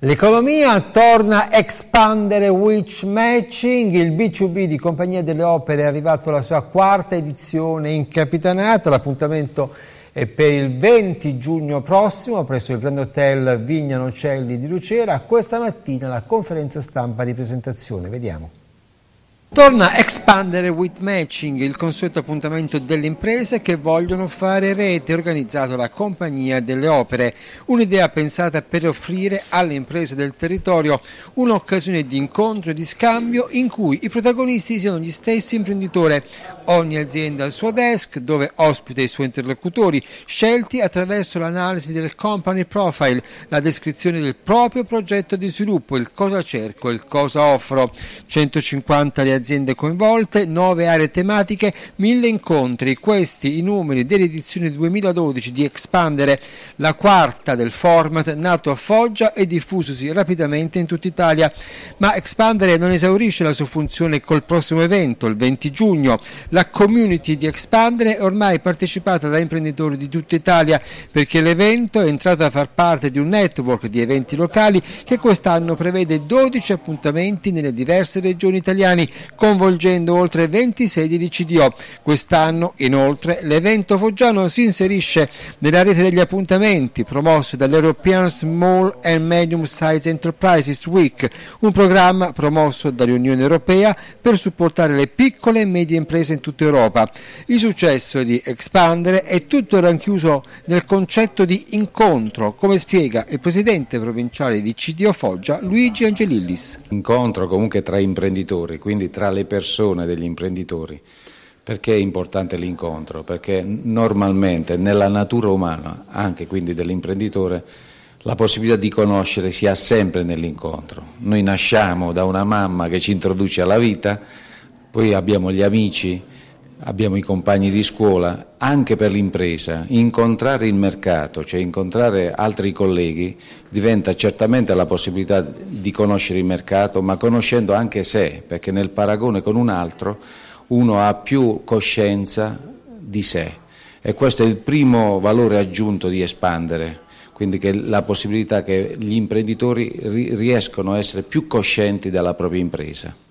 L'economia torna a espandere matching, il B2B di Compagnia delle Opere è arrivato alla sua quarta edizione in Capitanata, l'appuntamento è per il 20 giugno prossimo presso il Grand Hotel Vigna Nocelli di Lucera, questa mattina la conferenza stampa di presentazione, vediamo. Torna Expandere with Matching, il consueto appuntamento delle imprese che vogliono fare rete, organizzato la Compagnia delle Opere. Un'idea pensata per offrire alle imprese del territorio un'occasione di incontro e di scambio in cui i protagonisti siano gli stessi imprenditori, Ogni azienda ha il suo desk dove ospita i suoi interlocutori, scelti attraverso l'analisi del company profile, la descrizione del proprio progetto di sviluppo, il cosa cerco, il cosa offro. 150 le aziende coinvolte, 9 aree tematiche, 1000 incontri. Questi i numeri dell'edizione 2012 di Expandere, la quarta del format nato a Foggia e diffusosi rapidamente in tutta Italia. Ma Expandere non esaurisce la sua funzione col prossimo evento, il 20 giugno la community di Expandere è ormai partecipata da imprenditori di tutta Italia perché l'evento è entrato a far parte di un network di eventi locali che quest'anno prevede 12 appuntamenti nelle diverse regioni italiane, coinvolgendo oltre 20 sedi di CDO. Quest'anno, inoltre, l'evento foggiano si inserisce nella rete degli appuntamenti promossi dall'European Small and Medium Size Enterprises Week, un programma promosso dall'Unione Europea per supportare le piccole e medie imprese internazionali tutta Europa. Il successo di Expandere è tutto ranchiuso nel concetto di incontro, come spiega il presidente provinciale di CDO Foggia, Luigi Angelillis. Incontro comunque tra imprenditori, quindi tra le persone degli imprenditori. Perché è importante l'incontro? Perché normalmente nella natura umana, anche quindi dell'imprenditore, la possibilità di conoscere si ha sempre nell'incontro. Noi nasciamo da una mamma che ci introduce alla vita, poi abbiamo gli amici, abbiamo i compagni di scuola, anche per l'impresa, incontrare il mercato, cioè incontrare altri colleghi, diventa certamente la possibilità di conoscere il mercato, ma conoscendo anche sé, perché nel paragone con un altro uno ha più coscienza di sé e questo è il primo valore aggiunto di espandere, quindi la possibilità che gli imprenditori riescono a essere più coscienti della propria impresa.